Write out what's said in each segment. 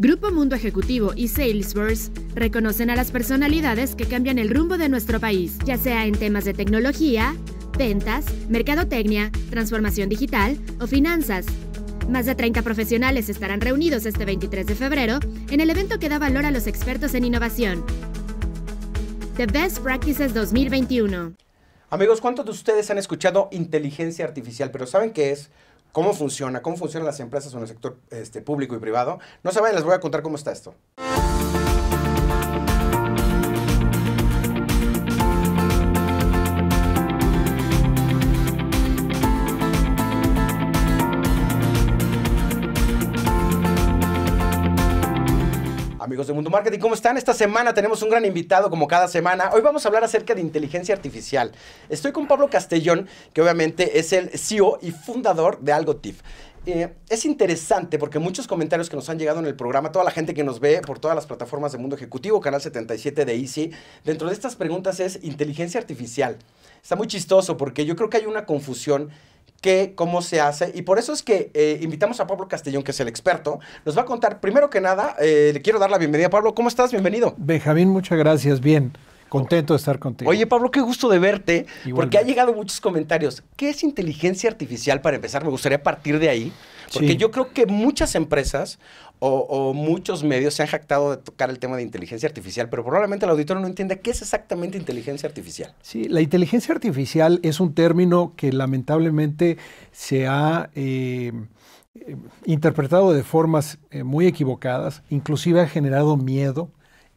Grupo Mundo Ejecutivo y Salesforce reconocen a las personalidades que cambian el rumbo de nuestro país, ya sea en temas de tecnología, ventas, mercadotecnia, transformación digital o finanzas. Más de 30 profesionales estarán reunidos este 23 de febrero en el evento que da valor a los expertos en innovación. The Best Practices 2021. Amigos, ¿cuántos de ustedes han escuchado inteligencia artificial? Pero ¿saben qué es? cómo funciona, cómo funcionan las empresas en el sector este, público y privado. No saben, les voy a contar cómo está esto. de Mundo Marketing. ¿Cómo están? Esta semana tenemos un gran invitado, como cada semana. Hoy vamos a hablar acerca de inteligencia artificial. Estoy con Pablo Castellón, que obviamente es el CEO y fundador de AlgoTIF. Eh, es interesante porque muchos comentarios que nos han llegado en el programa, toda la gente que nos ve por todas las plataformas de Mundo Ejecutivo, Canal 77 de Easy, dentro de estas preguntas es inteligencia artificial. Está muy chistoso porque yo creo que hay una confusión qué, cómo se hace. Y por eso es que eh, invitamos a Pablo Castellón, que es el experto. Nos va a contar, primero que nada, eh, le quiero dar la bienvenida. Pablo, ¿cómo estás? Bienvenido. Benjamín, muchas gracias. Bien. Contento de estar contigo. Oye, Pablo, qué gusto de verte, porque ha llegado muchos comentarios. ¿Qué es inteligencia artificial para empezar? Me gustaría partir de ahí, porque yo creo que muchas empresas o, muchos medios se han jactado de tocar el tema de inteligencia artificial, pero probablemente el auditorio no entienda qué es exactamente inteligencia artificial. Sí, la inteligencia artificial es un término que lamentablemente se ha eh, eh, interpretado de formas eh, muy equivocadas, inclusive ha generado miedo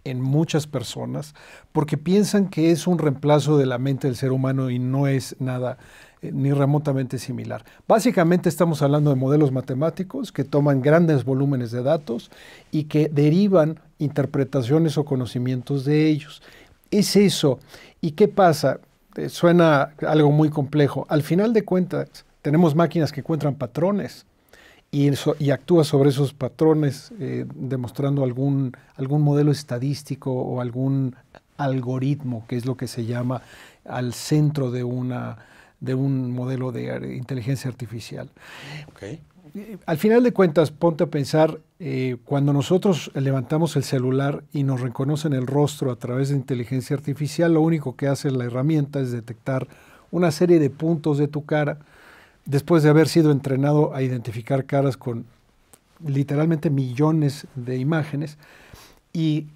en muchas personas, porque piensan que es un reemplazo de la mente del ser humano y no es nada eh, ni remotamente similar. Básicamente estamos hablando de modelos matemáticos que toman grandes volúmenes de datos y que derivan interpretaciones o conocimientos de ellos. Es eso. ¿Y qué pasa? Eh, suena algo muy complejo. Al final de cuentas, tenemos máquinas que encuentran patrones y, eso, y actúa sobre esos patrones eh, demostrando algún, algún modelo estadístico o algún algoritmo, que es lo que se llama al centro de una de un modelo de inteligencia artificial. Al final de cuentas, ponte a pensar, eh, cuando nosotros levantamos el celular y nos reconocen el rostro a través de inteligencia artificial, lo único que hace la herramienta es detectar una serie de puntos de tu cara después de haber sido entrenado a identificar caras con literalmente millones de imágenes. Y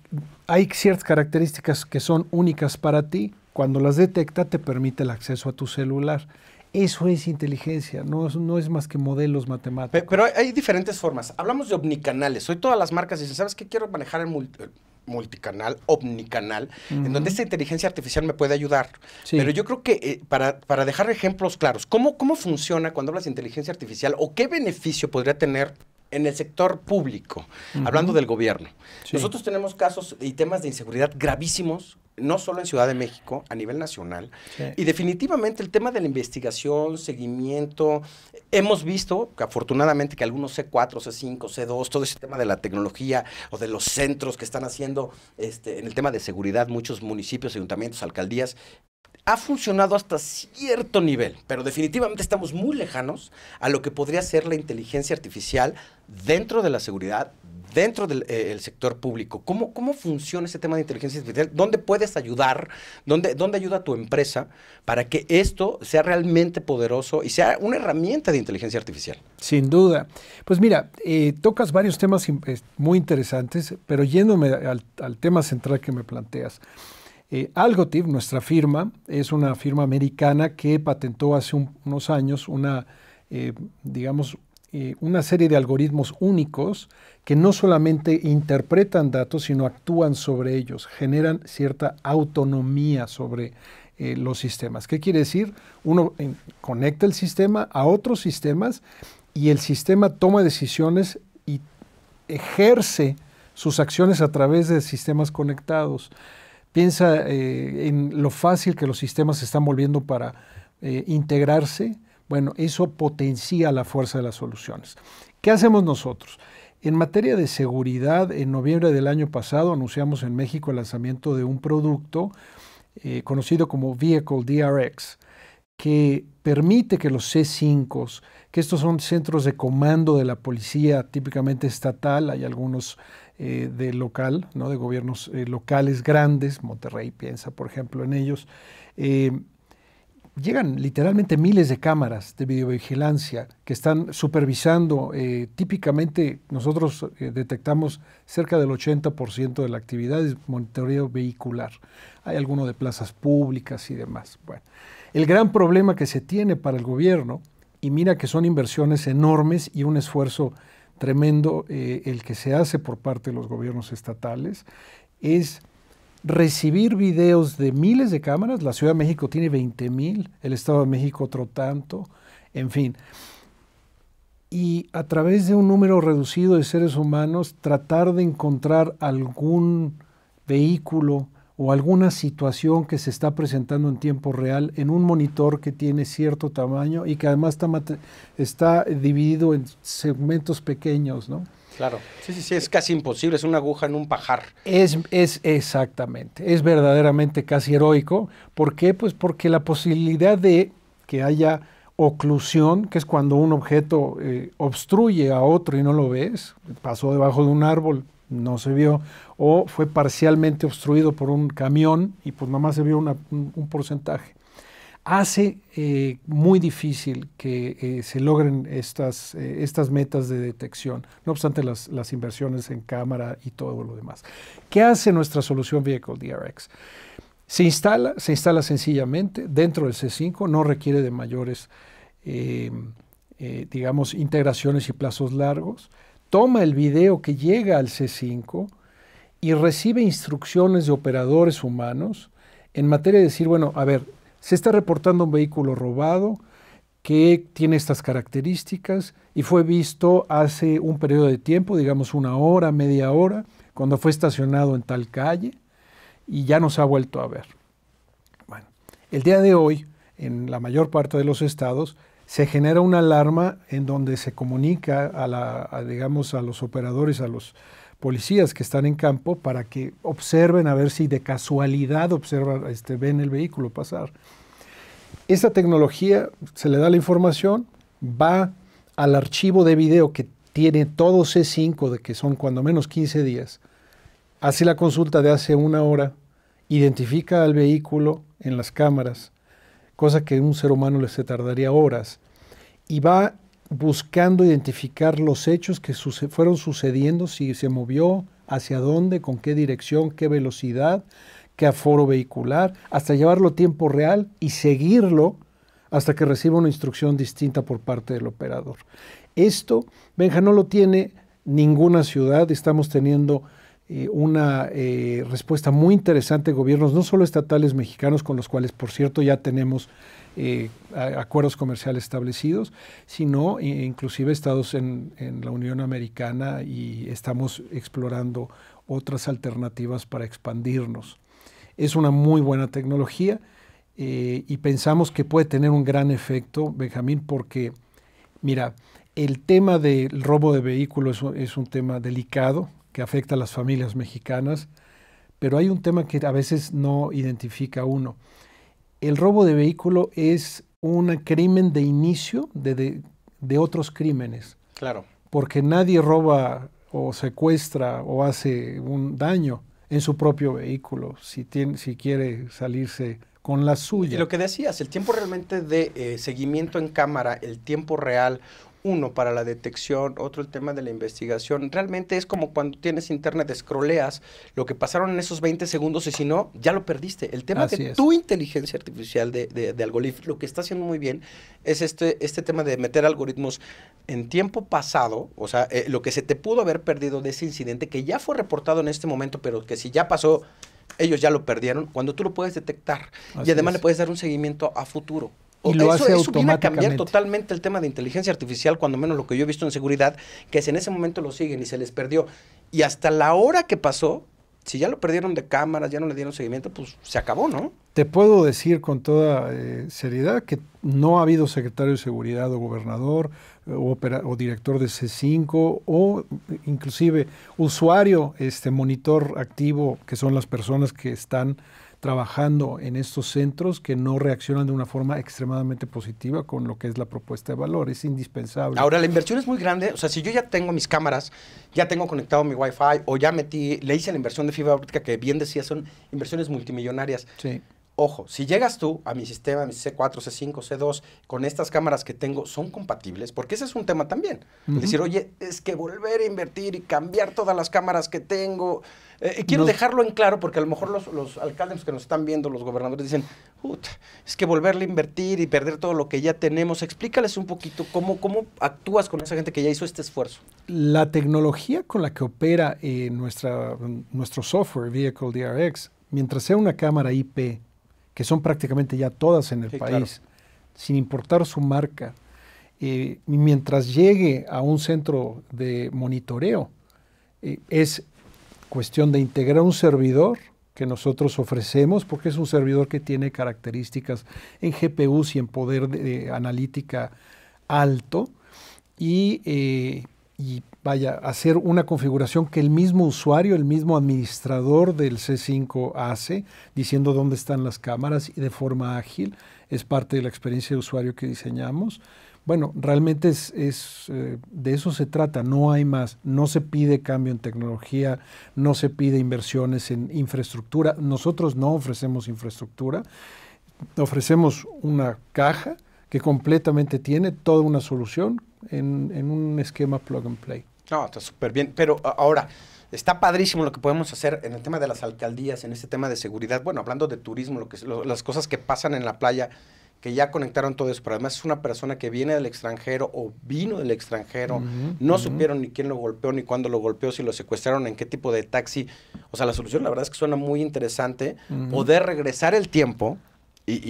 hay ciertas características que son únicas para ti, cuando las detecta te permite el acceso a tu celular. Eso es inteligencia, no, no es más que modelos matemáticos. Pero, hay diferentes formas. Hablamos de omnicanales. Hoy todas las marcas dicen, ¿sabes qué? Quiero manejar el, multicanal, omnicanal, en donde esta inteligencia artificial me puede ayudar. Pero yo creo que eh, para, dejar ejemplos claros, ¿cómo, ¿cómo funciona cuando hablas de inteligencia artificial o qué beneficio podría tener en el sector público, hablando del gobierno. Nosotros tenemos casos y temas de inseguridad gravísimos no solo en Ciudad de México, a nivel nacional. Y definitivamente el tema de la investigación, seguimiento, hemos visto que afortunadamente que algunos C4, C5, C2, todo ese tema de la tecnología o de los centros que están haciendo este, en el tema de seguridad, muchos municipios, ayuntamientos, alcaldías, ha funcionado hasta cierto nivel, pero definitivamente estamos muy lejanos a lo que podría ser la inteligencia artificial dentro de la seguridad, dentro del eh, sector público. ¿Cómo, ¿Cómo funciona ese tema de inteligencia artificial? ¿Dónde puedes ayudar? ¿Dónde, ¿Dónde ayuda tu empresa para que esto sea realmente poderoso y sea una herramienta de inteligencia artificial? Sin duda. Pues mira, eh, tocas varios temas eh, muy interesantes, pero yéndome al, tema central que me planteas. Eh, Algotiv, nuestra firma, es una firma americana que patentó hace unos años una, digamos, eh, una serie de algoritmos únicos que no solamente interpretan datos, sino actúan sobre ellos, generan cierta autonomía sobre eh, los sistemas. ¿Qué quiere decir? Uno eh, conecta el sistema a otros sistemas y el sistema toma decisiones y ejerce sus acciones a través de sistemas conectados. Piensa en lo fácil que los sistemas se están volviendo para integrarse, bueno, eso potencia la fuerza de las soluciones. ¿Qué hacemos nosotros? En materia de seguridad, en noviembre del año pasado anunciamos en México el lanzamiento de un producto eh, conocido como Vehicle DRX, que permite que los C5, que estos son centros de comando de la policía típicamente estatal, hay algunos eh, de local, ¿no? de gobiernos eh, locales grandes, Monterrey piensa por ejemplo en ellos, llegan literalmente miles de cámaras de videovigilancia que están supervisando. Eh, típicamente nosotros eh, detectamos cerca del 80% de la actividad de monitoreo vehicular. Hay alguno de plazas públicas y demás. Bueno, el gran problema que se tiene para el gobierno, y mira que son inversiones enormes y un esfuerzo tremendo eh, el que se hace por parte de los gobiernos estatales, es recibir videos de miles de cámaras, la Ciudad de México tiene 20 mil, el Estado de México otro tanto, en fin. Y a través de un número reducido de seres humanos, tratar de encontrar algún vehículo o alguna situación que se está presentando en tiempo real en un monitor que tiene cierto tamaño y que además está, está dividido en segmentos pequeños, ¿no? Claro. Sí, sí, sí, es casi imposible, es una aguja en un pajar. Es, es exactamente, es verdaderamente casi heroico. ¿Por qué? Pues porque la posibilidad de que haya oclusión, que es cuando un objeto eh, obstruye a otro y no lo ves, pasó debajo de un árbol, no se vio, o fue parcialmente obstruido por un camión y pues nada más se vio un, un porcentaje hace eh, muy difícil que eh, se logren estas, eh, estas metas de detección, no obstante las, las, inversiones en cámara y todo lo demás. ¿Qué hace nuestra solución Vehicle DRX? Se instala, se instala sencillamente dentro del C5, no requiere de mayores, digamos, integraciones y plazos largos. Toma el video que llega al C5 y recibe instrucciones de operadores humanos en materia de decir, bueno, a ver, se está reportando un vehículo robado que tiene estas características y fue visto hace un periodo de tiempo, digamos una hora, media hora, cuando fue estacionado en tal calle y ya no se ha vuelto a ver. Bueno, el día de hoy, en la mayor parte de los estados, se genera una alarma en donde se comunica a, la, digamos, a los operadores, a los policías que están en campo para que observen a ver si de casualidad observan, este, ven el vehículo pasar. Esta tecnología se le da la información, va al archivo de video que tiene todo C5, de que son cuando menos 15 días, hace la consulta de hace una hora, identifica al vehículo en las cámaras, cosa que a un ser humano se tardaría horas, y va buscando identificar los hechos que fueron sucediendo, si se movió, hacia dónde, con qué dirección, qué velocidad, qué aforo vehicular, hasta llevarlo a tiempo real y seguirlo hasta que reciba una instrucción distinta por parte del operador. Esto, Benja, no lo tiene ninguna ciudad, estamos teniendo eh, una eh, respuesta muy interesante de gobiernos, no solo estatales mexicanos, con los cuales, por cierto, ya tenemos eh, acuerdos comerciales establecidos, sino eh, inclusive estados en, la Unión Americana y estamos explorando otras alternativas para expandirnos. Es una muy buena tecnología eh, y pensamos que puede tener un gran efecto, Benjamín, porque, mira, el tema del robo de vehículos es un tema delicado que afecta a las familias mexicanas, pero hay un tema que a veces no identifica uno el robo de vehículo es un crimen de inicio de, de, otros crímenes. Claro. Porque nadie roba o secuestra o hace un daño en su propio vehículo si, tiene, si quiere salirse con la suya. Y lo que decías, el tiempo realmente de eh, seguimiento en cámara, el tiempo real, uno para la detección, otro el tema de la investigación. Realmente es como cuando tienes internet, escroleas lo que pasaron en esos 20 segundos y si no, ya lo perdiste. El tema de tu inteligencia artificial de, de, lo que está haciendo muy bien es este, este tema de meter algoritmos en tiempo pasado, o sea, eh, lo que se te pudo haber perdido de ese incidente que ya fue reportado en este momento, pero que si ya pasó, ellos ya lo perdieron, cuando tú lo puedes detectar y además le puedes dar un seguimiento a futuro y eso, hace a cambiar totalmente el tema de inteligencia artificial, cuando menos lo que yo he visto en seguridad, que es en ese momento lo siguen y se les perdió. Y hasta la hora que pasó, si ya lo perdieron de cámaras, ya no le dieron seguimiento, pues se acabó, ¿no? Te puedo decir con toda eh, seriedad que no ha habido secretario de seguridad o gobernador eh, o, director de C5 o inclusive usuario, este monitor activo, que son las personas que están trabajando en estos centros que no reaccionan de una forma extremadamente positiva con lo que es la propuesta de valor. Es indispensable. Ahora, la inversión es muy grande. O sea, si yo ya tengo mis cámaras, ya tengo conectado mi Wi-Fi o ya metí, le hice la inversión de fibra óptica, que bien decía, son inversiones multimillonarias. Sí. Ojo, si llegas tú a mi sistema, a mi C4, C5, C2, con estas cámaras que tengo, ¿son compatibles? Porque ese es un tema también. Es Decir, oye, es que volver a invertir y cambiar todas las cámaras que tengo. Eh, quiero dejarlo en claro porque a lo mejor los, alcaldes que nos están viendo, los gobernadores, dicen, es que volverle a invertir y perder todo lo que ya tenemos. Explícales un poquito cómo, cómo actúas con esa gente que ya hizo este esfuerzo. La tecnología con la que opera eh, nuestro software, Vehicle DRX, mientras sea una cámara IP que son prácticamente ya todas en el país, sin importar su marca. Eh, mientras llegue a un centro de monitoreo, eh, es cuestión de integrar un servidor que nosotros ofrecemos, porque es un servidor que tiene características en GPUs y en poder de, analítica alto, y eh, vaya, hacer una configuración que el mismo usuario, el mismo administrador del C5 hace, diciendo dónde están las cámaras y de forma ágil, es parte de la experiencia de usuario que diseñamos. Bueno, realmente es, eh, de eso se trata, no hay más, no se pide cambio en tecnología, no se pide inversiones en infraestructura, nosotros no ofrecemos infraestructura, ofrecemos una caja que completamente tiene toda una solución en un esquema plug and play. No, está súper bien. Pero ahora, está padrísimo lo que podemos hacer en el tema de las alcaldías, en este tema de seguridad. Bueno, hablando de turismo, lo que, las cosas que pasan en la playa, que ya conectaron todo eso. Pero además es una persona que viene del extranjero o vino del extranjero. no supieron ni quién lo golpeó, ni cuándo lo golpeó, si lo secuestraron, en qué tipo de taxi. O sea, la solución, la verdad es que suena muy interesante. Poder regresar el tiempo y,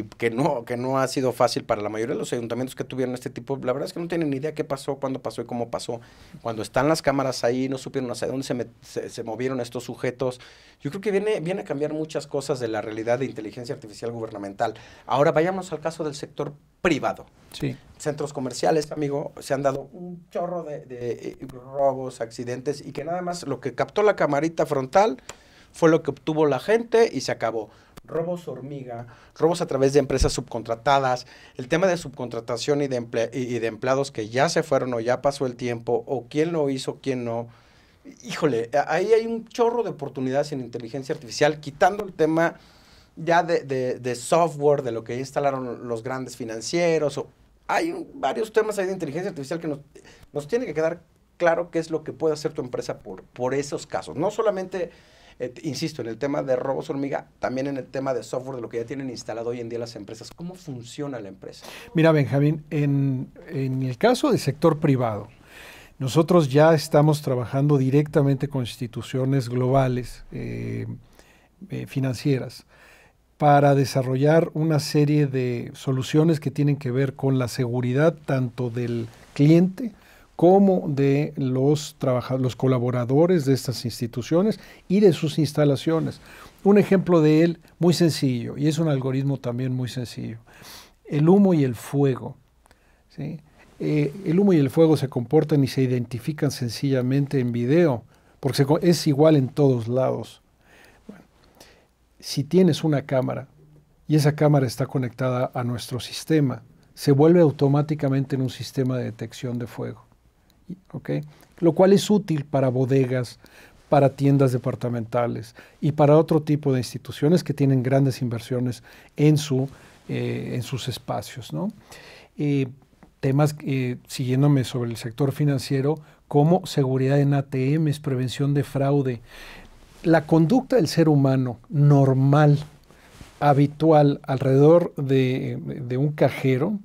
y, que no que no ha sido fácil para la mayoría de los ayuntamientos que tuvieron este tipo. La verdad es que no tienen ni idea qué pasó, cuándo pasó y cómo pasó. Cuando están las cámaras ahí, no supieron hacia dónde se, se, movieron estos sujetos. Yo creo que viene, viene a cambiar muchas cosas de la realidad de inteligencia artificial gubernamental. Ahora vayamos al caso del sector privado. Sí. Centros comerciales, amigo, se han dado un chorro de eh, robos, accidentes y que nada más lo que captó la camarita frontal fue lo que obtuvo la gente y se acabó robos hormiga, robos a través de empresas subcontratadas, el tema de subcontratación y de, y de empleados que ya se fueron o ya pasó el tiempo, o quién lo hizo, quién no. Híjole, ahí hay un chorro de oportunidades en inteligencia artificial, quitando el tema ya de, software, de lo que instalaron los grandes financieros. O, hay varios temas ahí de inteligencia artificial que nos, nos tiene que quedar claro qué es lo que puede hacer tu empresa por, por esos casos. No solamente eh, insisto, en el tema de robos hormiga, también en el tema de software, de lo que ya tienen instalado hoy en día las empresas. ¿Cómo funciona la empresa? Mira, Benjamín, en, el caso del sector privado, nosotros ya estamos trabajando directamente con instituciones globales eh, eh, financieras para desarrollar una serie de soluciones que tienen que ver con la seguridad tanto del cliente como de los, los colaboradores de estas instituciones y de sus instalaciones. Un ejemplo de él muy sencillo, y es un algoritmo también muy sencillo, el humo y el fuego. Eh, el humo y el fuego se comportan y se identifican sencillamente en video, porque es igual en todos lados. si tienes una cámara y esa cámara está conectada a nuestro sistema, se vuelve automáticamente en un sistema de detección de fuego lo cual es útil para bodegas, para tiendas departamentales y para otro tipo de instituciones que tienen grandes inversiones en, eh, sus espacios. ¿no? Eh, temas eh, siguiéndome sobre el sector financiero, como seguridad en ATMs, prevención de fraude. La conducta del ser humano normal, habitual, alrededor de un cajero,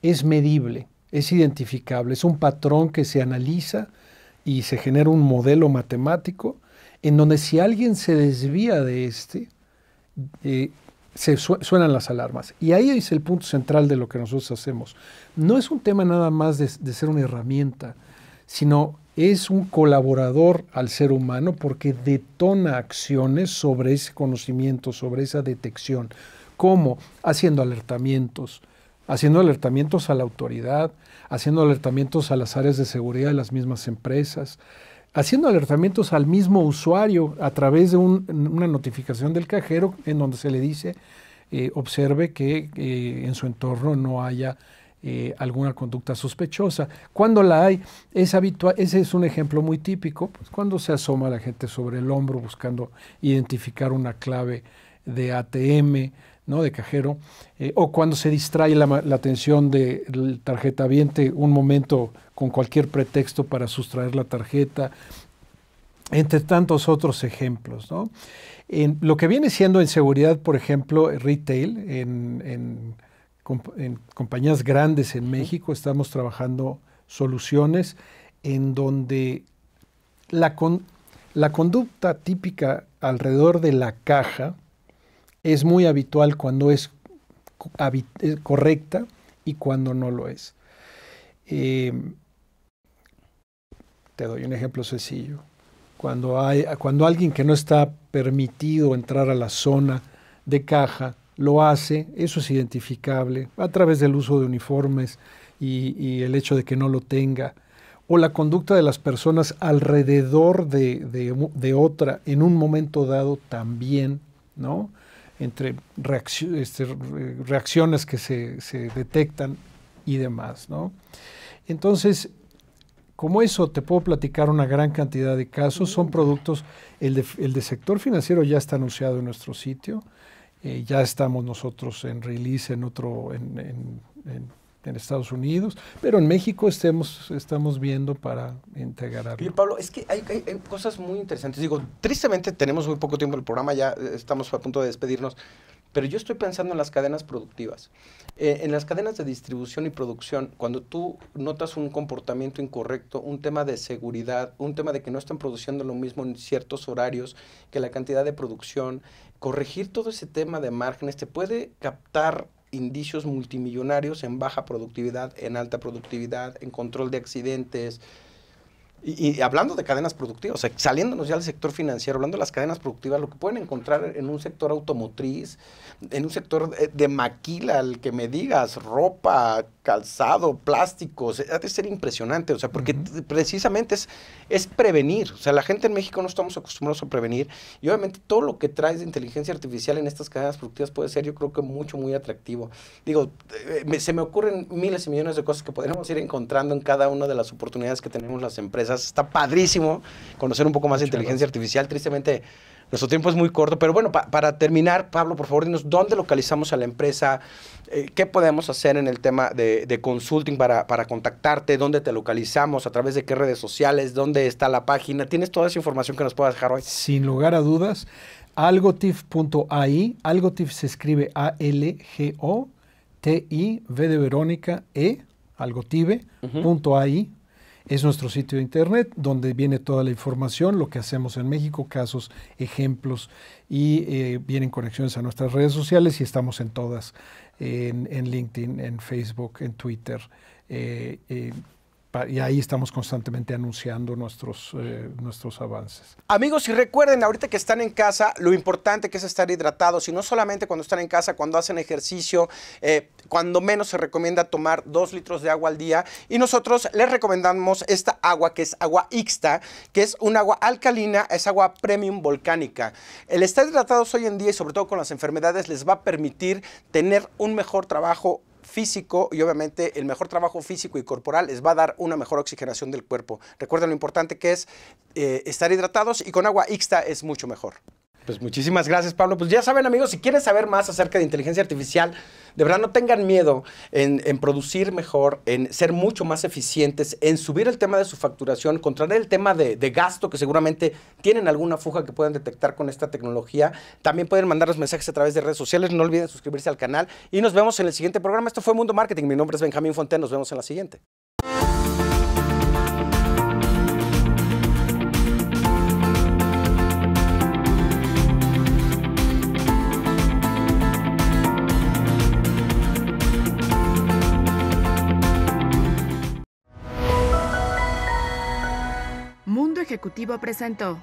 es medible es identificable, es un patrón que se analiza y se genera un modelo matemático en donde si alguien se desvía de este, eh, se suenan las alarmas. Y ahí es el punto central de lo que nosotros hacemos. No es un tema nada más de, ser una herramienta, sino es un colaborador al ser humano porque detona acciones sobre ese conocimiento, sobre esa detección. como Haciendo alertamientos, haciendo alertamientos a la autoridad, haciendo alertamientos a las áreas de seguridad de las mismas empresas, haciendo alertamientos al mismo usuario a través de una notificación del cajero en donde se le dice eh, observe que eh, en su entorno no haya eh, alguna conducta sospechosa. Cuando la hay, es habitual, ese es un ejemplo muy típico, pues cuando se asoma la gente sobre el hombro buscando identificar una clave de ATM, de cajero, eh, o cuando se distrae la, atención del tarjeta viente un momento con cualquier pretexto para sustraer la tarjeta, entre tantos otros ejemplos. En lo que viene siendo en seguridad, por ejemplo, retail, en, en compañías grandes en México, estamos trabajando soluciones en donde la conducta típica alrededor de la caja, es muy habitual cuando es correcta y cuando no lo es. Eh, te doy un ejemplo sencillo. Cuando, hay, cuando alguien que no está permitido entrar a la zona de caja lo hace, eso es identificable a través del uso de uniformes y, el hecho de que no lo tenga, o la conducta de las personas alrededor de, de otra en un momento dado también, ¿no? entre este, reacciones que se, detectan y demás, ¿no? Entonces, como eso te puedo platicar una gran cantidad de casos, son productos, el de, sector financiero ya está anunciado en nuestro sitio, eh, ya estamos nosotros en release en otro, en Estados Unidos, pero en México estemos, estamos viendo para integrar. Y Pablo, es que hay, hay, cosas muy interesantes. Digo, tristemente tenemos muy poco tiempo el programa, ya eh, estamos a punto de despedirnos, pero yo estoy pensando en las cadenas productivas. Eh, en las cadenas de distribución y producción, cuando tú notas un comportamiento incorrecto, un tema de seguridad, un tema de que no están produciendo lo mismo en ciertos horarios, que la cantidad de producción, corregir todo ese tema de márgenes te puede captar indicios multimillonarios en baja productividad, en alta productividad, en control de accidentes, y, hablando de cadenas productivas, saliéndonos ya del sector financiero, hablando de las cadenas productivas, lo que pueden encontrar en un sector automotriz, en un sector eh, de, maquila, el que me digas, ropa, calzado, plásticos, eh, ha de ser impresionante, o sea, porque precisamente es, es prevenir, o sea, la gente en México no estamos acostumbrados a prevenir y obviamente todo lo que traes de inteligencia artificial en estas cadenas productivas puede ser yo creo que mucho, muy atractivo. Digo, eh, se me ocurren miles y millones de cosas que podríamos ir encontrando en cada una de las oportunidades que tenemos las empresas Está padrísimo conocer un poco más de inteligencia artificial. Tristemente, nuestro tiempo es muy corto, pero bueno, para terminar, Pablo, por favor, dinos dónde localizamos a la empresa, eh, qué podemos hacer en el tema de, consulting para, para, contactarte, dónde te localizamos, a través de qué redes sociales, dónde está la página. ¿Tienes toda esa información que nos puedas dejar hoy? Sin lugar a dudas, algotif.ai. Algotif se escribe A-L-G-O. T-I, V de Verónica, E, algotive.ai es nuestro sitio de internet donde viene toda la información, lo que hacemos en México, casos, ejemplos y eh, vienen conexiones a nuestras redes sociales y estamos en todas, en, LinkedIn, en Facebook, en Twitter. Eh, eh, y ahí estamos constantemente anunciando nuestros, eh, nuestros avances. Amigos, y recuerden, ahorita que están en casa, lo importante que es estar hidratados, y no solamente cuando están en casa, cuando hacen ejercicio, eh, cuando menos se recomienda tomar dos litros de agua al día. Y nosotros les recomendamos esta agua, que es agua Ixta, que es un agua alcalina, es agua premium volcánica. El estar hidratados hoy en día, y sobre todo con las enfermedades, les va a permitir tener un mejor trabajo físico y obviamente el mejor trabajo físico y corporal les va a dar una mejor oxigenación del cuerpo. Recuerden lo importante que es eh, estar hidratados y con agua ixta es mucho mejor. Pues muchísimas gracias, Pablo. Pues ya saben, amigos, si quieren saber más acerca de inteligencia artificial, de verdad no tengan miedo en, producir mejor, en ser mucho más eficientes, en subir el tema de su facturación, encontrar el tema de, gasto, que seguramente tienen alguna fuga que puedan detectar con esta tecnología. También pueden mandar los mensajes a través de redes sociales. No olviden suscribirse al canal y nos vemos en el siguiente programa. Esto fue Mundo Marketing. Mi nombre es Benjamín Fonten. Nos vemos en la siguiente. Ejecutivo presentó.